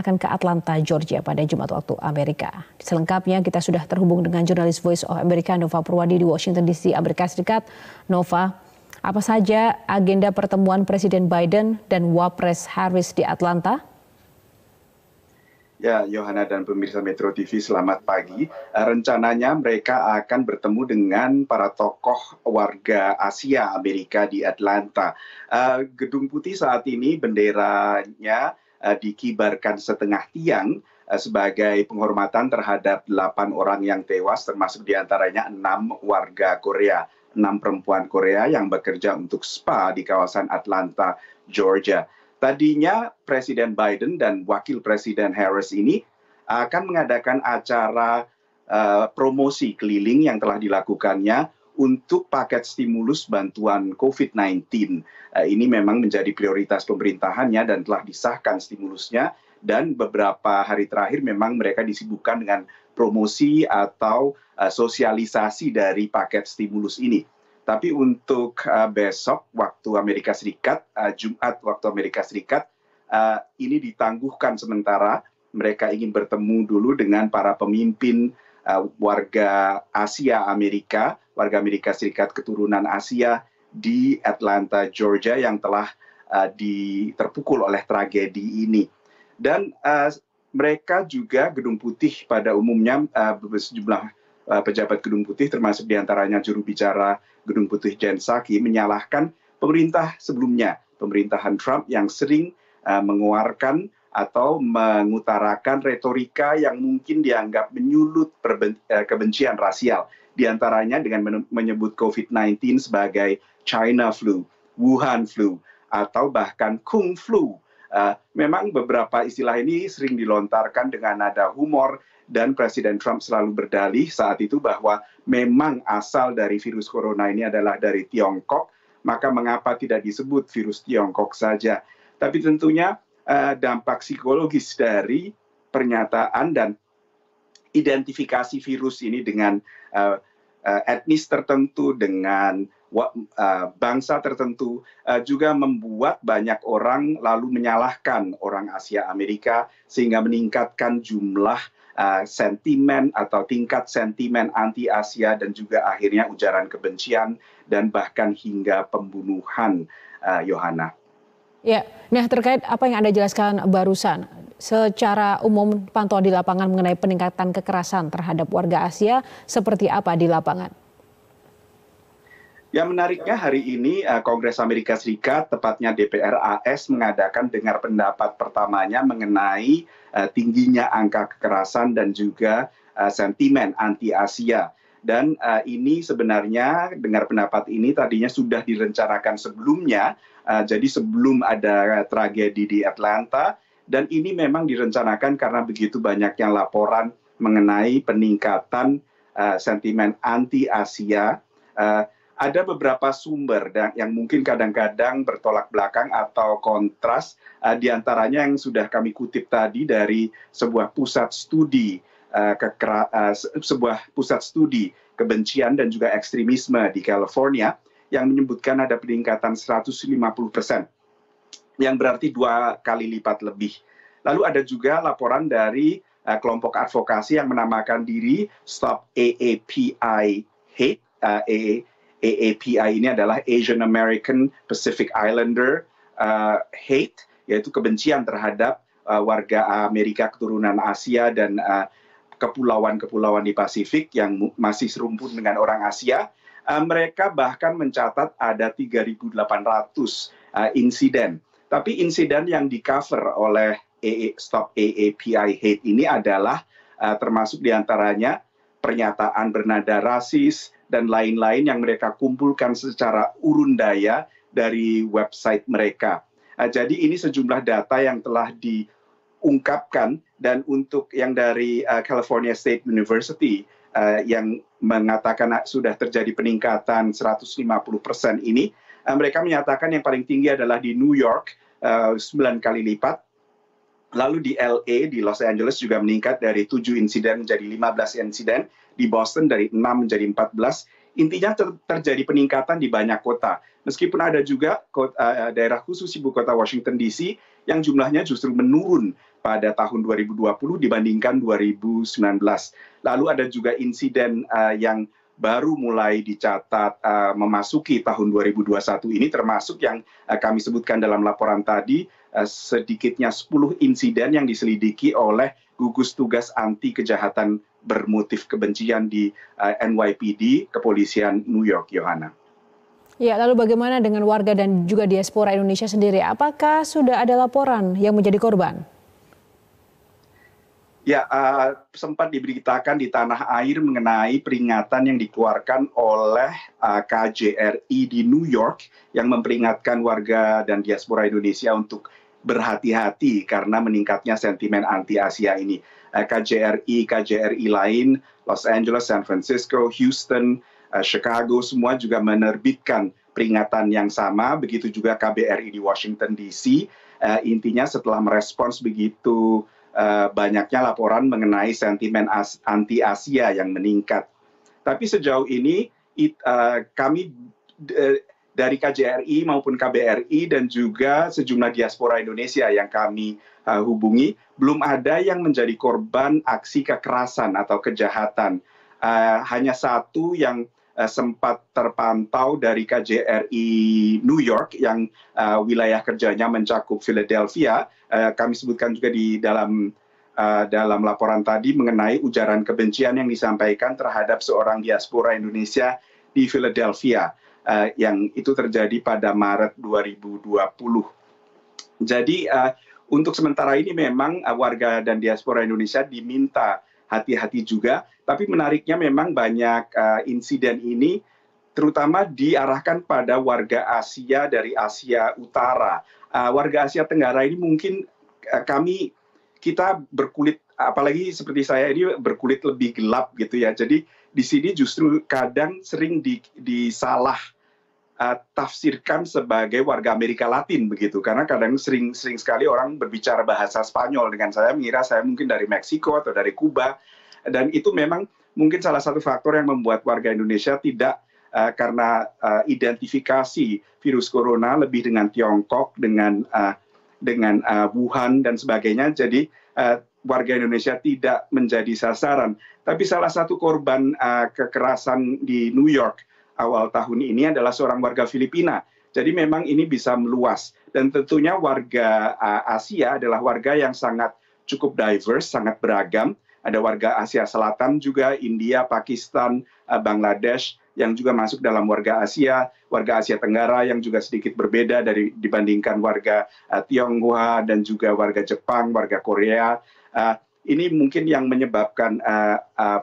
akan ke Atlanta, Georgia pada Jumat waktu Amerika. Selengkapnya kita sudah terhubung dengan jurnalis Voice of America Nova Purwadi di Washington DC, Amerika Serikat. Nova, apa saja agenda pertemuan Presiden Biden dan Wapres Harris di Atlanta? Ya, Yohana dan pemirsa Metro TV, selamat pagi. Rencananya mereka akan bertemu dengan para tokoh warga Asia Amerika di Atlanta. Uh, Gedung Putih saat ini benderanya Eh, dikibarkan setengah tiang eh, sebagai penghormatan terhadap delapan orang yang tewas termasuk diantaranya enam warga Korea enam perempuan Korea yang bekerja untuk spa di kawasan Atlanta, Georgia. Tadinya Presiden Biden dan Wakil Presiden Harris ini akan mengadakan acara uh, promosi keliling yang telah dilakukannya untuk paket stimulus bantuan COVID-19. Eh, ini memang menjadi prioritas pemerintahannya dan telah disahkan stimulusnya dan beberapa hari terakhir memang mereka disibukkan dengan promosi atau eh, sosialisasi dari paket stimulus ini. Tapi untuk eh, besok waktu Amerika Serikat, Jumat waktu Amerika Serikat, ini ditangguhkan sementara. Mereka ingin bertemu dulu dengan para pemimpin Uh, warga Asia Amerika, warga Amerika Serikat keturunan Asia di Atlanta, Georgia yang telah uh, di, oleh tragedi ini. Dan uh, mereka juga Gedung Putih pada umumnya uh, sejumlah uh, pejabat Gedung Putih termasuk diantaranya juru bicara Gedung Putih Jen Psaki menyalahkan pemerintah sebelumnya, pemerintahan Trump yang sering uh, mengeluarkan atau mengutarakan retorika yang mungkin dianggap menyulut eh, kebencian rasial. Di antaranya dengan menyebut COVID-19 sebagai China flu, Wuhan flu, atau bahkan Kung flu. Eh, memang beberapa istilah ini sering dilontarkan dengan nada humor dan Presiden Trump selalu berdalih saat itu bahwa memang asal dari virus corona ini adalah dari Tiongkok, maka mengapa tidak disebut virus Tiongkok saja? Tapi tentunya Eh, dampak psikologis dari pernyataan dan identifikasi virus ini dengan eh, eh, etnis tertentu, dengan bangsa tertentu, juga membuat banyak orang lalu menyalahkan orang Asia Amerika sehingga meningkatkan jumlah sentimen atau tingkat sentimen anti Asia dan juga akhirnya ujaran kebencian dan bahkan hingga pembunuhan Yohana. Ya, nah terkait apa yang Anda jelaskan barusan, secara umum pantauan di lapangan mengenai peningkatan kekerasan terhadap warga Asia seperti apa di lapangan? Yang menariknya hari ini eh, Kongres Amerika Serikat, tepatnya DPR AS mengadakan dengar pendapat pertamanya mengenai eh, tingginya angka kekerasan dan juga eh, sentimen anti Asia dan eh, ini sebenarnya dengar pendapat ini tadinya sudah direncanakan sebelumnya eh, jadi sebelum ada tragedi di Atlanta dan ini memang direncanakan karena begitu banyaknya laporan mengenai peningkatan uh, sentimen anti Asia uh, ada beberapa sumber yang mungkin kadang-kadang bertolak belakang atau kontras uh, diantaranya yang sudah kami kutip tadi dari sebuah pusat studi Eh, eh, sebuah pusat studi kebencian dan juga ekstremisme di California yang menyebutkan ada peningkatan 150 persen, yang berarti dua kali lipat lebih. Lalu ada juga laporan dari uh, kelompok advokasi yang menamakan diri Stop AAPI Hate. Uh, AAPI ini adalah Asian American Pacific Islander uh, Hate, yaitu kebencian terhadap uh, warga Amerika keturunan Asia dan uh, kepulauan-kepulauan di Pasifik yang masih serumpun dengan orang Asia, eh, mereka bahkan mencatat ada 3.800 eh, insiden. Tapi insiden yang di cover oleh Stop AAPI Hate ini adalah uh, termasuk diantaranya pernyataan bernada rasis dan lain-lain yang mereka kumpulkan secara urun daya dari website mereka. jadi ini sejumlah data yang telah diungkapkan dan untuk yang dari uh, California State University uh, yang mengatakan ah, sudah terjadi peningkatan 150 persen ini, uh, mereka menyatakan yang paling tinggi adalah di New York uh, 9 kali lipat, lalu di LA di Los Angeles juga meningkat dari 7 insiden menjadi 15 insiden, di Boston dari 6 menjadi 14, intinya ter terjadi peningkatan di banyak kota. Meskipun ada juga kota, uh, uh, daerah khusus ibu kota Washington DC yang jumlahnya justru menurun pada tahun 2020 dibandingkan 2019. Lalu ada juga insiden uh, yang baru mulai dicatat uh, memasuki tahun 2021 ini termasuk yang uh, kami sebutkan dalam laporan tadi uh, sedikitnya 10 insiden yang diselidiki oleh gugus tugas anti kejahatan bermotif kebencian di uh, NYPD Kepolisian New York Yohana. Ya, lalu bagaimana dengan warga dan juga diaspora Indonesia sendiri? Apakah sudah ada laporan yang menjadi korban? Ya, uh, sempat diberitakan di tanah air mengenai peringatan yang dikeluarkan oleh uh, eh, KJRI di New York yang memperingatkan warga dan diaspora Indonesia untuk berhati-hati karena meningkatnya sentimen anti-Asia ini. Eh, KJRI, KJRI lain, Los Angeles, San Francisco, Houston, Eh, chicago semua juga menerbitkan peringatan yang sama begitu juga kbri di washington dc eh, intinya setelah merespons begitu eh, banyaknya laporan mengenai sentimen anti Asia yang meningkat. Tapi sejauh ini it, uh, kami dari KJRI maupun KBRI dan juga sejumlah diaspora Indonesia yang kami uh, hubungi belum ada yang menjadi korban aksi kekerasan atau kejahatan. Uh, hanya satu yang Eh, sempat terpantau dari KJRI New York yang eh, wilayah kerjanya mencakup Philadelphia. Eh, kami sebutkan juga di dalam dalam laporan tadi mengenai ujaran kebencian yang disampaikan terhadap seorang diaspora Indonesia di Philadelphia uh, yang itu terjadi pada Maret 2020. Jadi uh, untuk sementara ini memang uh, warga dan diaspora Indonesia diminta hati-hati juga. Tapi menariknya memang banyak uh, insiden ini terutama diarahkan pada warga Asia dari Asia Utara. Uh, warga Asia Tenggara ini mungkin uh, kami kita berkulit apalagi seperti saya ini berkulit lebih gelap gitu ya. Jadi di sini justru kadang sering di, disalah Eh, tafsirkan sebagai warga Amerika Latin begitu karena kadang sering sering sekali orang berbicara bahasa Spanyol dengan saya mengira saya mungkin dari Meksiko atau dari Kuba dan itu memang mungkin salah satu faktor yang membuat warga Indonesia tidak uh, karena uh, identifikasi virus corona lebih dengan Tiongkok dengan uh, dengan uh, Wuhan dan sebagainya jadi uh, warga Indonesia tidak menjadi sasaran tapi salah satu korban uh, kekerasan di New York awal tahun ini adalah seorang warga Filipina. Jadi memang ini bisa meluas dan tentunya warga uh, Asia adalah warga yang sangat cukup diverse, sangat beragam. Ada warga Asia Selatan juga, India, Pakistan, uh, Bangladesh yang juga masuk dalam warga Asia, warga Asia Tenggara yang juga sedikit berbeda dari dibandingkan warga uh, Tionghoa dan juga warga Jepang, warga Korea. ini mungkin yang menyebabkan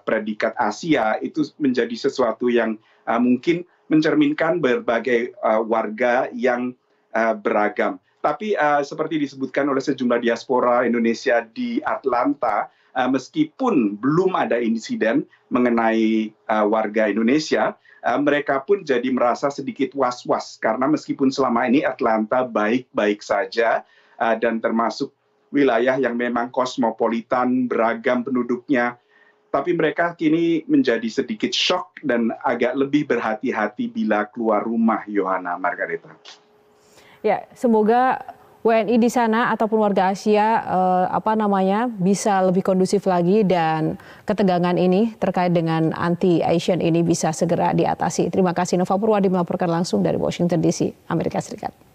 predikat Asia itu menjadi sesuatu yang Ah, mungkin mencerminkan berbagai ah, warga yang ah, beragam. Tapi seperti disebutkan oleh sejumlah diaspora Indonesia di Atlanta, meskipun belum ada insiden mengenai warga Indonesia, mereka pun jadi merasa sedikit was-was karena meskipun selama ini Atlanta baik-baik saja dan termasuk wilayah yang memang kosmopolitan, beragam penduduknya, tapi mereka kini menjadi sedikit shock dan agak lebih berhati-hati bila keluar rumah, Yohana Margareta. Ya, semoga WNI di sana ataupun warga Asia eh, apa namanya bisa lebih kondusif lagi dan ketegangan ini terkait dengan anti Asian ini bisa segera diatasi. Terima kasih Nova Purwadi melaporkan langsung dari Washington DC, Amerika Serikat.